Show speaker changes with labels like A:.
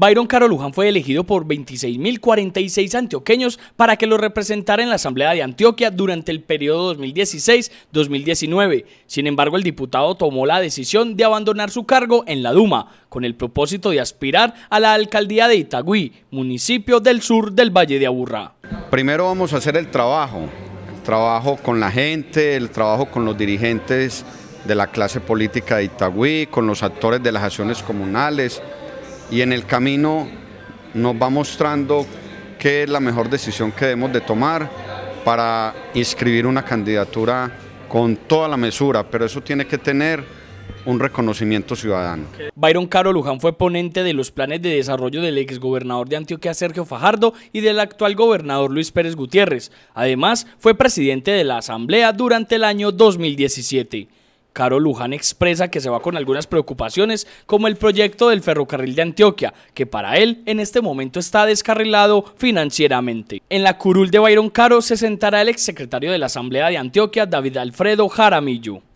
A: Byron Caro fue elegido por 26.046 antioqueños para que lo representara en la Asamblea de Antioquia durante el periodo 2016-2019. Sin embargo, el diputado tomó la decisión de abandonar su cargo en la Duma, con el propósito de aspirar a la alcaldía de Itagüí, municipio del sur del Valle de Aburrá.
B: Primero vamos a hacer el trabajo, el trabajo con la gente, el trabajo con los dirigentes de la clase política de Itagüí, con los actores de las acciones comunales, y en el camino nos va mostrando qué es la mejor decisión que debemos de tomar para inscribir una candidatura con toda la mesura, pero eso tiene que tener un reconocimiento ciudadano.
A: Byron Caro Luján fue ponente de los planes de desarrollo del exgobernador de Antioquia Sergio Fajardo y del actual gobernador Luis Pérez Gutiérrez. Además, fue presidente de la Asamblea durante el año 2017. Caro Luján expresa que se va con algunas preocupaciones, como el proyecto del ferrocarril de Antioquia, que para él en este momento está descarrilado financieramente. En la curul de Byron Caro se sentará el exsecretario de la Asamblea de Antioquia, David Alfredo Jaramillo.